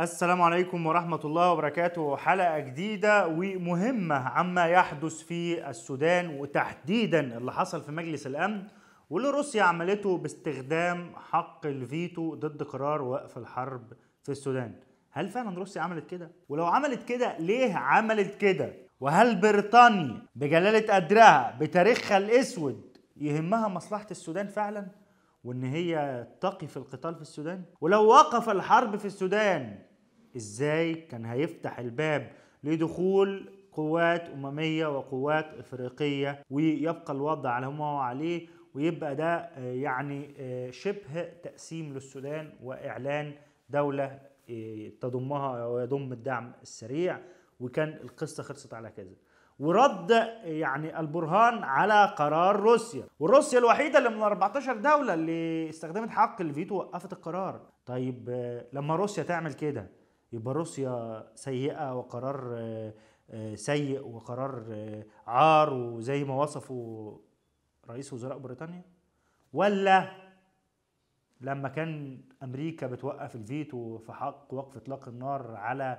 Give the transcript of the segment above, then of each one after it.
السلام عليكم ورحمة الله وبركاته حلقة جديدة ومهمة عما يحدث في السودان وتحديدا اللي حصل في مجلس الأمن واللي روسيا عملته باستخدام حق الفيتو ضد قرار وقف الحرب في السودان هل فعلا روسيا عملت كده؟ ولو عملت كده ليه عملت كده؟ وهل بريطانيا بجلالة قدرها بتاريخها الأسود يهمها مصلحة السودان فعلا؟ وإن هي تقي في القتال في السودان؟ ولو وقف الحرب في السودان ازاي كان هيفتح الباب لدخول قوات امميه وقوات افريقيه ويبقى الوضع على ما هو عليه ويبقى ده آه، يعني آه، شبه تقسيم للسودان واعلان دوله آه، تضمها ويضم الدعم السريع وكان القصه خلصت على كذا ورد يعني البرهان على قرار روسيا وروسيا الوحيده اللي من 14 دوله اللي استخدمت حق الفيتو وقفت القرار طيب لما روسيا تعمل كده يبقى روسيا سيئه وقرار آه، آه، سيء وقرار آه، عار وزي ما وصفه رئيس وزراء بريطانيا ولا لما كان امريكا بتوقف الفيتو في حق وقف اطلاق النار على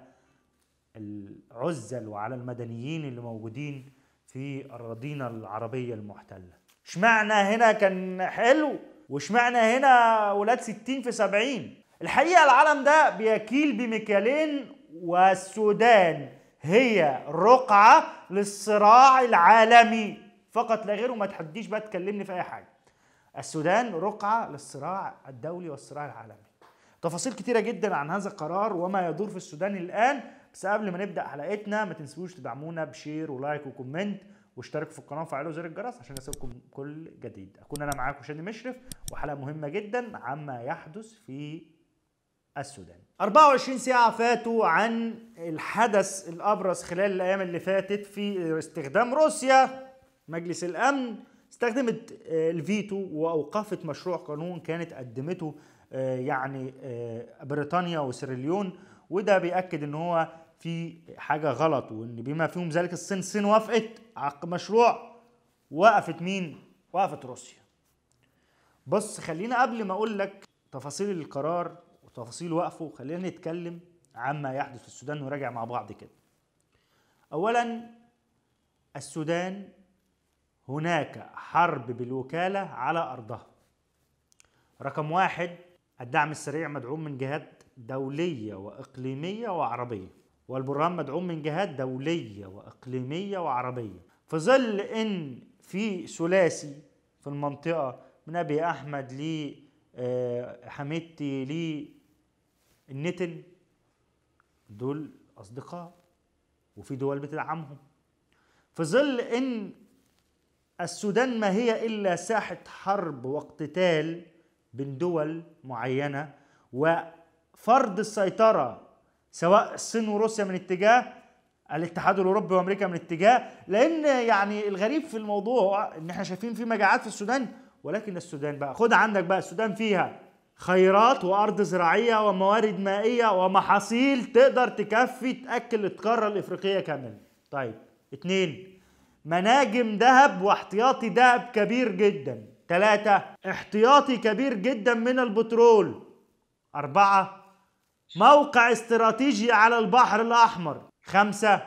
العزل وعلى المدنيين اللي موجودين في اراضينا العربيه المحتله اشمعنى هنا كان حلو واشمعنى هنا ولاد 60 في 70 الحقيقة العالم ده بيكيل بميكالين والسودان هي رقعة للصراع العالمي فقط لا غير وما تحديش بقى تكلمني في أي حاجة السودان رقعة للصراع الدولي والصراع العالمي تفاصيل كتيرة جدا عن هذا القرار وما يدور في السودان الآن بس قبل ما نبدأ حلقتنا ما تنسوش تدعمونا بشير ولايك وكومنت واشتركوا في القناه وفعلوا زر الجرس عشان يصلكم كل جديد اكون انا معاكم شادي مشرف وحلقه مهمه جدا عما يحدث في السودان 24 ساعة فاتوا عن الحدث الأبرز خلال الأيام اللي فاتت في استخدام روسيا مجلس الأمن استخدمت آه، الفيتو وأوقفت مشروع قانون كانت قدمته آه، يعني آه، بريطانيا وسيريليون وده بيأكد إن هو في حاجة غلط وإن بما فيهم ذلك الصين الصين وافقت مشروع وقفت مين؟ وقفت روسيا بص خلينا قبل ما أقول لك تفاصيل القرار وتفاصيل وقفه خلينا نتكلم عما يحدث في السودان ونراجع مع بعض كده اولا السودان هناك حرب بالوكالة على أرضها رقم واحد الدعم السريع مدعوم من جهات دولية وإقليمية وعربية والبرهان مدعوم من جهات دولية وإقليمية وعربية في ظل إن في ثلاثي في المنطقة من أبي أحمد لحميدتي النتن دول اصدقاء وفي دول بتدعمهم في ظل ان السودان ما هي الا ساحه حرب واقتتال بين دول معينه وفرض السيطره سواء الصين وروسيا من اتجاه الاتحاد الاوروبي وامريكا من اتجاه لان يعني الغريب في الموضوع ان احنا شايفين في مجاعات في السودان ولكن السودان بقى خد عندك بقى السودان فيها خيرات وارض زراعيه وموارد مائيه ومحاصيل تقدر تكفي تاكل القاره الافريقيه كامله طيب اتنين مناجم ذهب واحتياطي ذهب كبير جدا ثلاثة احتياطي كبير جدا من البترول أربعة موقع استراتيجي على البحر الأحمر خمسة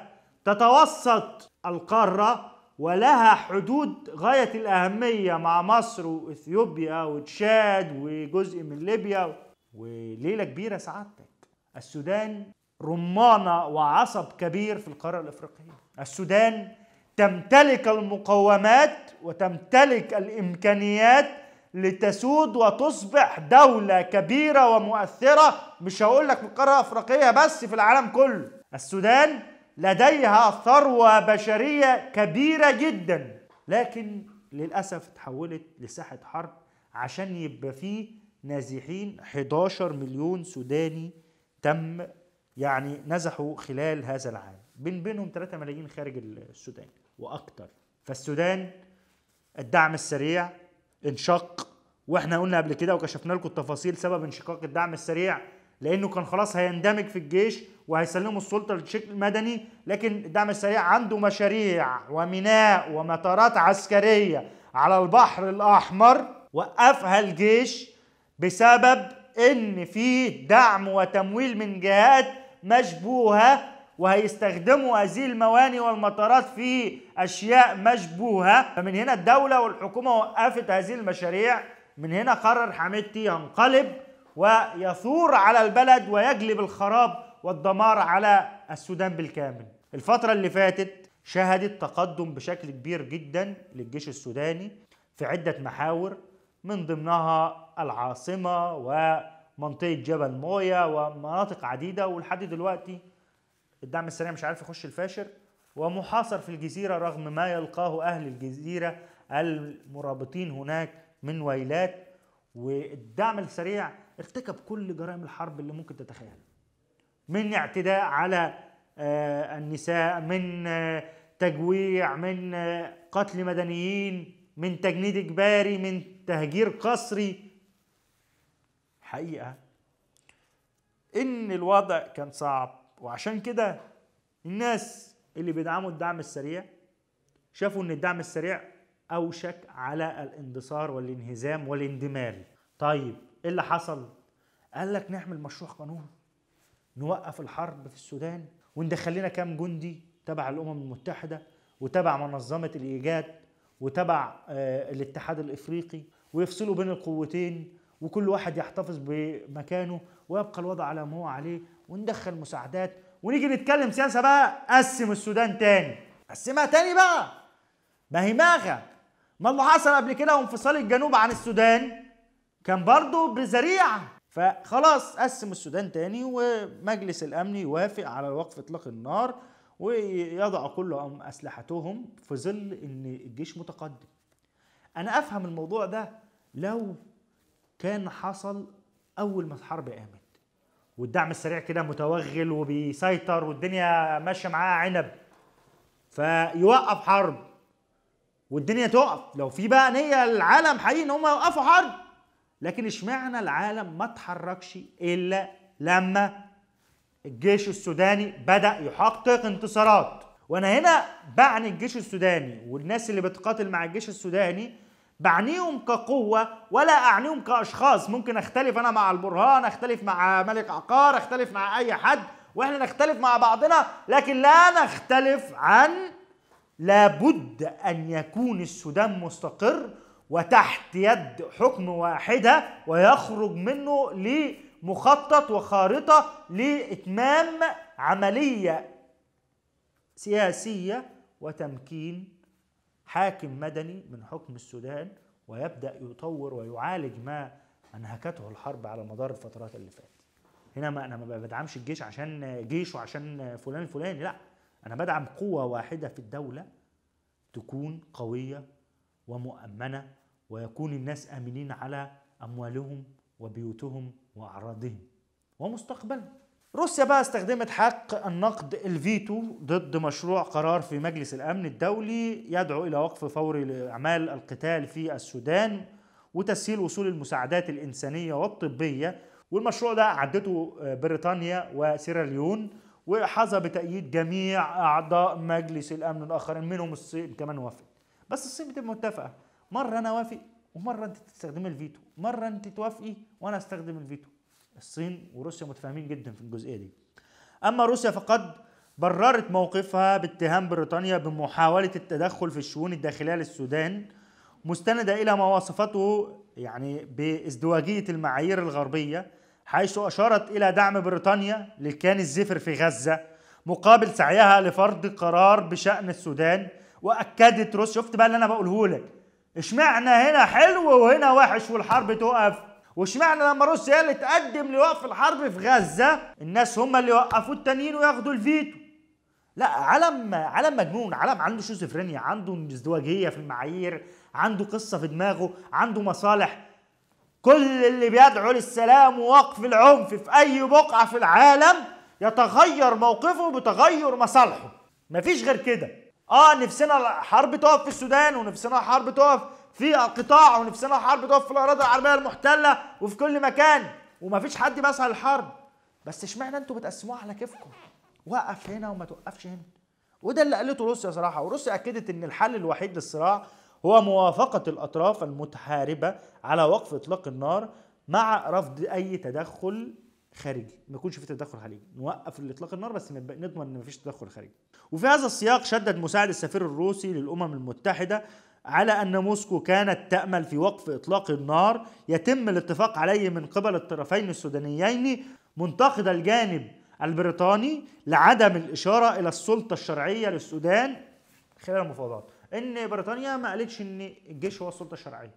تتوسط القارة ولها حدود غاية الأهمية مع مصر وإثيوبيا وتشاد وجزء من ليبيا وليلة كبيرة سعادتك السودان رمانة وعصب كبير في القارة الإفريقية السودان تمتلك المقومات وتمتلك الإمكانيات لتسود وتصبح دولة كبيرة ومؤثرة مش هقول لك في القارة الأفريقية بس في العالم كله السودان لديها ثروة بشرية كبيرة جدا لكن للأسف تحولت لساحة حرب عشان يبقى فيه نازحين 11 مليون سوداني تم يعني نزحوا خلال هذا العام بين بينهم 3 ملايين خارج السودان وأكتر فالسودان الدعم السريع انشق واحنا قلنا قبل كده وكشفنا لكم التفاصيل سبب انشقاق الدعم السريع لانه كان خلاص هيندمج في الجيش وهيسلموا السلطة للشكل المدني لكن الدعم السريع عنده مشاريع وميناء ومطارات عسكرية على البحر الأحمر وقفها الجيش بسبب ان في دعم وتمويل من جهات مشبوهه وهيستخدموا هذه المواني والمطارات في اشياء مشبوهه فمن هنا الدوله والحكومه وقفت هذه المشاريع من هنا قرر حميدتي ينقلب ويثور على البلد ويجلب الخراب والدمار على السودان بالكامل الفترة اللي فاتت شهدت تقدم بشكل كبير جدا للجيش السوداني في عدة محاور من ضمنها العاصمة ومنطقة جبل مويا ومناطق عديدة ولحد دلوقتي الدعم السريع مش عارف يخش الفاشر ومحاصر في الجزيرة رغم ما يلقاه أهل الجزيرة المرابطين هناك من ويلات والدعم السريع ارتكب كل جرائم الحرب اللي ممكن تتخيلها من اعتداء على آه، النساء من آه، تجويع من آه، قتل مدنيين من تجنيد اجباري من تهجير قسري حقيقه ان الوضع كان صعب وعشان كده الناس اللي بيدعموا الدعم السريع شافوا ان الدعم السريع اوشك على الاندثار والانهزام والاندماج طيب ايه اللي حصل قال لك نعمل مشروع قانون نوقف الحرب في السودان وندخل لنا كام جندي تبع الامم المتحده وتبع منظمه الايجاد وتبع آه، الاتحاد الافريقي ويفصلوا بين القوتين وكل واحد يحتفظ بمكانه ويبقى الوضع على ما هو عليه وندخل مساعدات ونيجي نتكلم سياسه بقى قسم السودان تاني قسمها تاني بقى ما هي ماغا ما اللي حصل قبل كده وانفصال الجنوب عن السودان كان برضه بذريعه فخلاص قسم السودان تاني ومجلس الامن يوافق على وقف اطلاق النار ويضع كلهم اسلحتهم في ظل ان الجيش متقدم انا افهم الموضوع ده لو كان حصل اول ما الحرب قامت والدعم السريع كده متوغل وبيسيطر والدنيا ماشيه معاه عنب فيوقف حرب والدنيا تقف لو في بقى نيه العالم حقيقي ان هم يوقفوا حرب لكن اشمعنى العالم ما تحركش الا لما الجيش السوداني بدا يحقق انتصارات وانا هنا بعني الجيش السوداني والناس اللي بتقاتل مع الجيش السوداني بعنيهم كقوة ولا أعنيهم كأشخاص ممكن أختلف أنا مع البرهان أختلف مع ملك عقار أختلف مع أي حد وإحنا نختلف مع بعضنا لكن لا نختلف عن لابد أن يكون السودان مستقر وتحت يد حكم واحدة ويخرج منه لمخطط وخارطة لإتمام عملية سياسية وتمكين حاكم مدني من حكم السودان ويبدأ يطور ويعالج ما أنهكته الحرب على مدار الفترات اللي فاتت هنا ما أنا ما بدعمش الجيش عشان جيش وعشان فلان الفلاني لا أنا بدعم قوة واحدة في الدولة تكون قوية ومؤمنه ويكون الناس امنين على اموالهم وبيوتهم واعراضهم ومستقبلهم. روسيا بقى استخدمت حق النقد الفيتو ضد مشروع قرار في مجلس الامن الدولي يدعو الى وقف فوري لاعمال القتال في السودان وتسهيل وصول المساعدات الانسانيه والطبيه والمشروع ده عدته آه، بريطانيا وسيراليون وحظى بتأييد جميع أعضاء مجلس الأمن الآخرين منهم الصين كمان وافق بس الصين بتبقى متفقه مره انا اوافق ومره انت تستخدمي الفيتو مره انت توافقي وانا استخدم الفيتو الصين وروسيا متفاهمين جدا في الجزئيه دي اما روسيا فقد بررت موقفها باتهام بريطانيا بمحاوله التدخل في الشؤون الداخليه للسودان مستنده الى ما وصفته يعني بازدواجيه المعايير الغربيه حيث اشارت الى دعم بريطانيا للكيان الزفر في غزه مقابل سعيها لفرض قرار بشان السودان واكدت روسيا شفت بقى اللي انا بقوله لك اشمعنى هنا حلو وهنا وحش والحرب توقف واشمعنى لما روسيا اللي تقدم لوقف الحرب في غزه الناس هم اللي يوقفوا التانيين وياخدوا الفيتو لا عالم عالم مجنون عالم عنده شيزوفرينيا عنده ازدواجيه في المعايير عنده قصه في دماغه عنده مصالح كل اللي بيدعو للسلام ووقف العنف في اي بقعه في العالم يتغير موقفه بتغير مصالحه مفيش غير كده اه نفسنا الحرب تقف في السودان ونفسنا الحرب تقف في القطاع ونفسنا الحرب تقف في الاراضي العربيه المحتله وفي كل مكان ومفيش حد بيسعى الحرب بس اشمعنى انتوا بتقسموها على كيفكم وقف هنا وما توقفش هنا وده اللي قالته روسيا صراحه وروسيا اكدت ان الحل الوحيد للصراع هو موافقه الاطراف المتحاربه على وقف اطلاق النار مع رفض اي تدخل خارجي ما يكونش في تدخل خارجي نوقف الاطلاق النار بس نضمن ان مفيش تدخل خارجي وفي هذا السياق شدد مساعد السفير الروسي للامم المتحده على ان موسكو كانت تامل في وقف اطلاق النار يتم الاتفاق عليه من قبل الطرفين السودانيين منتقد الجانب البريطاني لعدم الاشاره الى السلطه الشرعيه للسودان خلال المفاوضات ان بريطانيا ما قالتش ان الجيش هو السلطه الشرعيه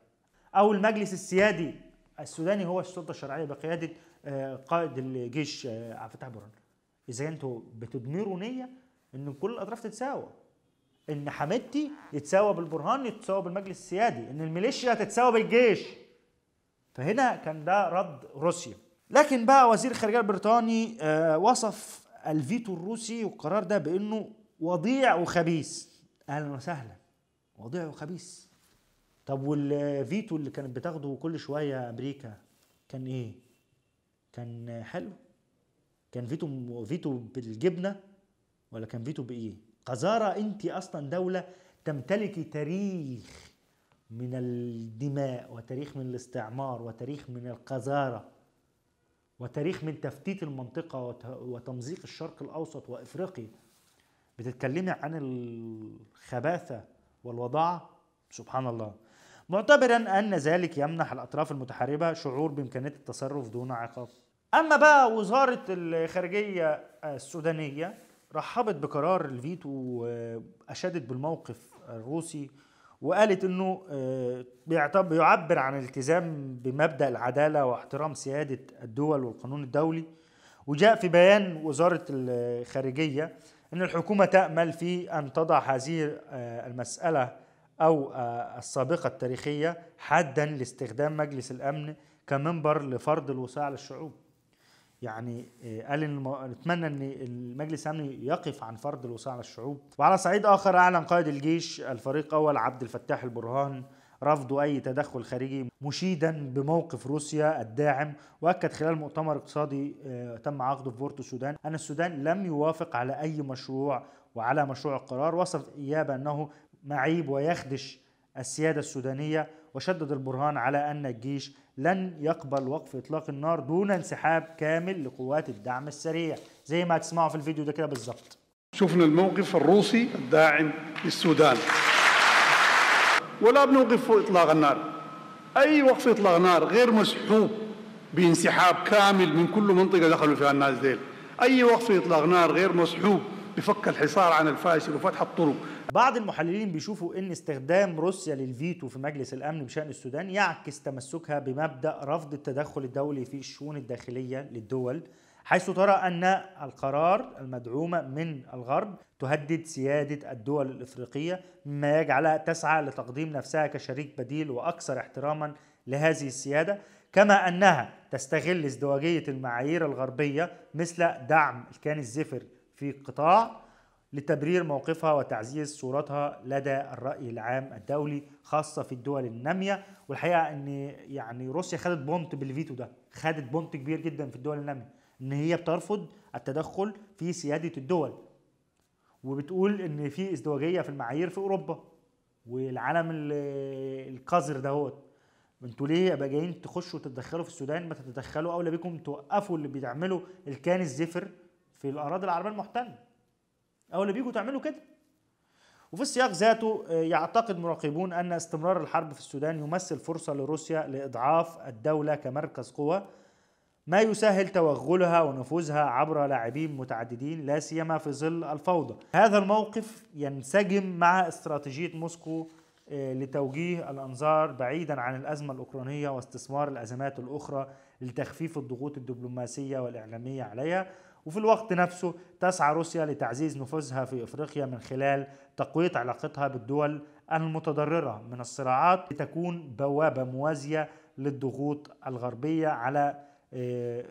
او المجلس السيادي السوداني هو السلطه الشرعيه بقياده قائد الجيش آه، عبد الفتاح برهان اذا انتوا بتدمروا نيه ان كل الاطراف تتساوى ان حمدتي يتساوى بالبرهان يتساوى بالمجلس السيادي ان الميليشيا تتساوى بالجيش فهنا كان ده رد روسيا لكن بقى وزير الخارجيه البريطاني آه، وصف الفيتو الروسي والقرار ده بانه وضيع وخبيث اهلا وسهلا وضيع وخبيث طب والفيتو اللي كانت بتاخده كل شويه امريكا كان ايه كان حلو كان فيتو فيتو بالجبنه ولا كان فيتو بايه قذاره انت اصلا دوله تمتلكي تاريخ من الدماء وتاريخ من الاستعمار وتاريخ من القذاره وتاريخ من تفتيت المنطقه وتمزيق الشرق الاوسط وافريقيا بتتكلمي عن الخباثه والوضاعه سبحان الله معتبرا ان ذلك يمنح الاطراف المتحاربه شعور بامكانيه التصرف دون عقاب اما بقى وزاره الخارجيه السودانيه رحبت بقرار الفيتو واشادت آه، بالموقف الروسي وقالت انه آه، بيعبر عن الالتزام بمبدا العداله واحترام سياده الدول والقانون الدولي وجاء في بيان وزاره الخارجيه ان الحكومه تامل في ان تضع هذه آه، المساله او السابقه التاريخيه حدا لاستخدام مجلس الامن كمنبر لفرض الوصايه على الشعوب يعني آه، قال ان اتمنى ان المجلس الامني يقف عن فرض الوصايه على الشعوب وعلى صعيد اخر اعلن قائد الجيش الفريق اول عبد الفتاح البرهان رفض اي تدخل خارجي مشيدا بموقف روسيا الداعم واكد خلال مؤتمر اقتصادي آه، تم عقده في بورتو السودان ان السودان لم يوافق على اي مشروع وعلى مشروع القرار وصف اياه انه معيب ويخدش السياده السودانيه وشدد البرهان على ان الجيش لن يقبل وقف اطلاق النار دون انسحاب كامل لقوات الدعم السريع زي ما هتسمعوا في الفيديو ده كده بالظبط شفنا الموقف الروسي الداعم للسودان ولا بنوقف اطلاق النار اي وقف اطلاق نار غير مسحوب بانسحاب كامل من كل منطقه دخلوا فيها الناس ديل اي وقف اطلاق نار غير مسحوب بفك الحصار عن الفاشل وفتح الطرق بعض المحللين بيشوفوا ان استخدام روسيا للفيتو في مجلس الامن بشان السودان يعكس تمسكها بمبدا رفض التدخل الدولي في الشؤون الداخليه للدول حيث ترى ان القرار المدعومه من الغرب تهدد سياده الدول الافريقيه مما يجعلها تسعى لتقديم نفسها كشريك بديل واكثر احتراما لهذه السياده كما انها تستغل ازدواجيه المعايير الغربيه مثل دعم الكيان الزفر في قطاع لتبرير موقفها وتعزيز صورتها لدى الرأي العام الدولي خاصة في الدول النامية والحقيقة ان يعني روسيا خدت بونت بالفيتو ده خدت بونت كبير جدا في الدول النامية ان هي بترفض التدخل في سيادة الدول وبتقول ان في ازدواجية في المعايير في اوروبا والعالم القذر دهوت انتوا ليه يبقى جايين تخشوا تتدخلوا في السودان ما تتدخلوا اولى بيكم توقفوا اللي بيعملوا الكان الزفر في الاراضي العربيه المحتله أو اللي بيجوا تعملوا كده وفي السياق ذاته آه، يعتقد مراقبون أن استمرار الحرب في السودان يمثل فرصة لروسيا لإضعاف الدولة كمركز قوة ما يسهل توغلها ونفوذها عبر لاعبين متعددين لا سيما في ظل الفوضى. هذا الموقف ينسجم مع استراتيجيه موسكو آه، لتوجيه الانظار بعيدا عن الازمه الاوكرانيه واستثمار الازمات الاخرى لتخفيف الضغوط الدبلوماسيه والاعلاميه عليها وفي الوقت نفسه تسعى روسيا لتعزيز نفوذها في افريقيا من خلال تقويه علاقتها بالدول المتضرره من الصراعات لتكون بوابه موازيه للضغوط الغربيه على آه،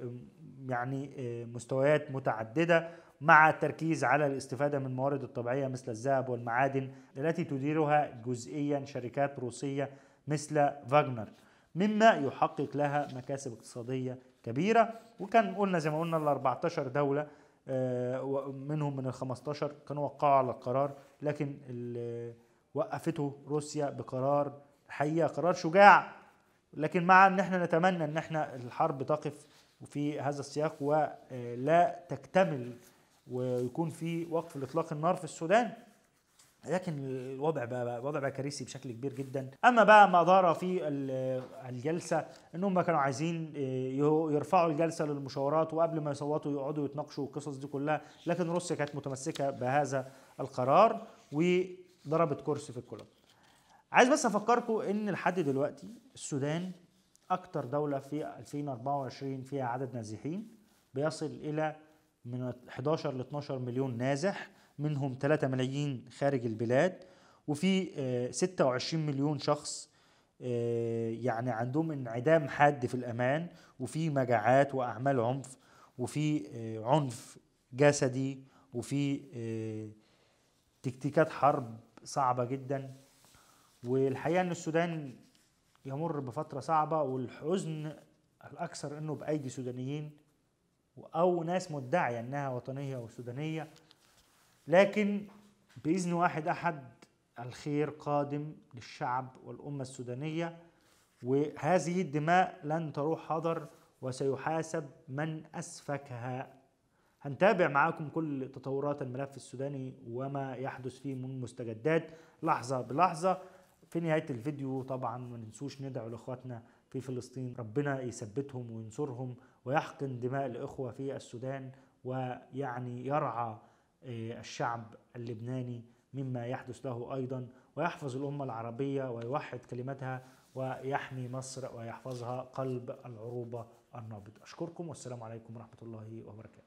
يعني آه، مستويات متعدده مع التركيز على الاستفادة من الموارد الطبيعية مثل الذهب والمعادن التي تديرها جزئيا شركات روسية مثل فاغنر مما يحقق لها مكاسب اقتصادية كبيرة وكان قلنا زي ما قلنا ال 14 دولة آه، منهم من ال 15 كانوا وقعوا على القرار لكن وقفته روسيا بقرار حقيقة قرار شجاع لكن مع ان احنا نتمنى ان احنا الحرب تقف في هذا السياق ولا آه، تكتمل ويكون في وقف لاطلاق النار في السودان لكن الوضع بقى وضع بقى كارثي بشكل كبير جدا اما بقى ما دار في الجلسه ان هم كانوا عايزين يرفعوا الجلسه للمشاورات وقبل ما يصوتوا يقعدوا يتناقشوا والقصص دي كلها لكن روسيا كانت متمسكه بهذا القرار وضربت كرسي في الكولوم عايز بس افكركم ان لحد دلوقتي السودان اكتر دوله في 2024 فيها عدد نازحين بيصل الى من 11 ل 12 مليون نازح منهم 3 ملايين خارج البلاد وفي 26 آه، مليون شخص آه، يعني عندهم انعدام حاد في الأمان وفي مجاعات وأعمال عنف وفي آه، عنف جسدي وفي تكتيكات حرب صعبة جدا والحقيقة أن السودان يمر بفترة صعبة والحزن الأكثر أنه بأيدي سودانيين أو ناس مدعية أنها وطنية وسودانيه لكن باذن واحد احد الخير قادم للشعب والامه السودانيه وهذه الدماء لن تروح هدر وسيحاسب من اسفكها هنتابع معاكم كل تطورات الملف السوداني وما يحدث فيه من مستجدات لحظه بلحظه في نهايه الفيديو طبعا ما ننسوش ندعو لاخواتنا في فلسطين ربنا يثبتهم وينصرهم ويحقن دماء الاخوه في السودان ويعني يرعى آه، الشعب اللبناني مما يحدث له ايضا ويحفظ الامه العربيه ويوحد كلمتها ويحمي مصر ويحفظها قلب العروبه النابض اشكركم والسلام عليكم ورحمه الله وبركاته